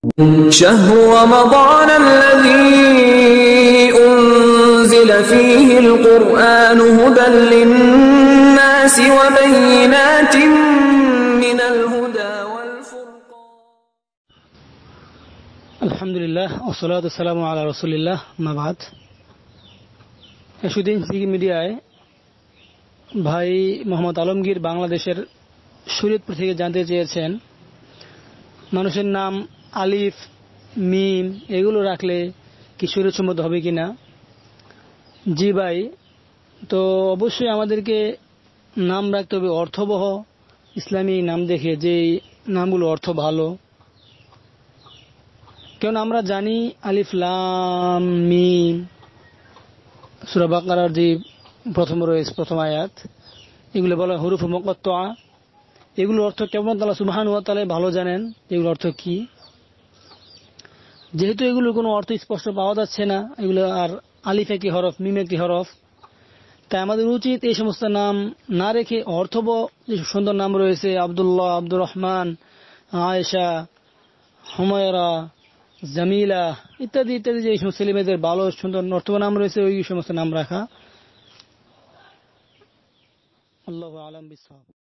আলহামদুলিল্লাহ ওসলাত সালাম আল রসুলিল্লাহ মাবাদ এসুদিন সিগ মিডিয়ায় ভাই মোহাম্মদ আলমগীর বাংলাদেশের শরীরপুর থেকে জানতে চেয়েছেন মানুষের নাম আলিফ মিম এগুলো রাখলে কিশোরের সম্মত হবে কি না জি ভাই তো অবশ্যই আমাদেরকে নাম রাখতে হবে অর্থবহ ইসলামী নাম দেখে যে নামগুলো অর্থ ভালো কেন আমরা জানি আলিফ লাম মিম সুরাবাকার যে প্রথম রয়েছে প্রথম আয়াত এগুলো বলা হরুফ মকত্ত এগুলো অর্থ কেমন তালা সুবাহান হওয়া তালে ভালো জানেন এগুলো অর্থ কী যেহেতু এগুলোর কোনো অর্থ স্পষ্ট পাওয়া যাচ্ছে না এগুলো আর আলিফ একটি হরফ মিম একটি হরফ তাই আমাদের উচিত এই সমস্ত নাম না রেখে অর্থব যে সুন্দর নাম রয়েছে আবদুল্লাহ আব্দুর রহমান আয়েশা হুমায়রা জামিলা ইত্যাদি ইত্যাদি যে এই সমস্ত ছেলেমেয়েদের ভালো সুন্দর অর্থব নাম রয়েছে ওই সমস্ত নাম রাখা আল্লাহ আলম বিশ্বাস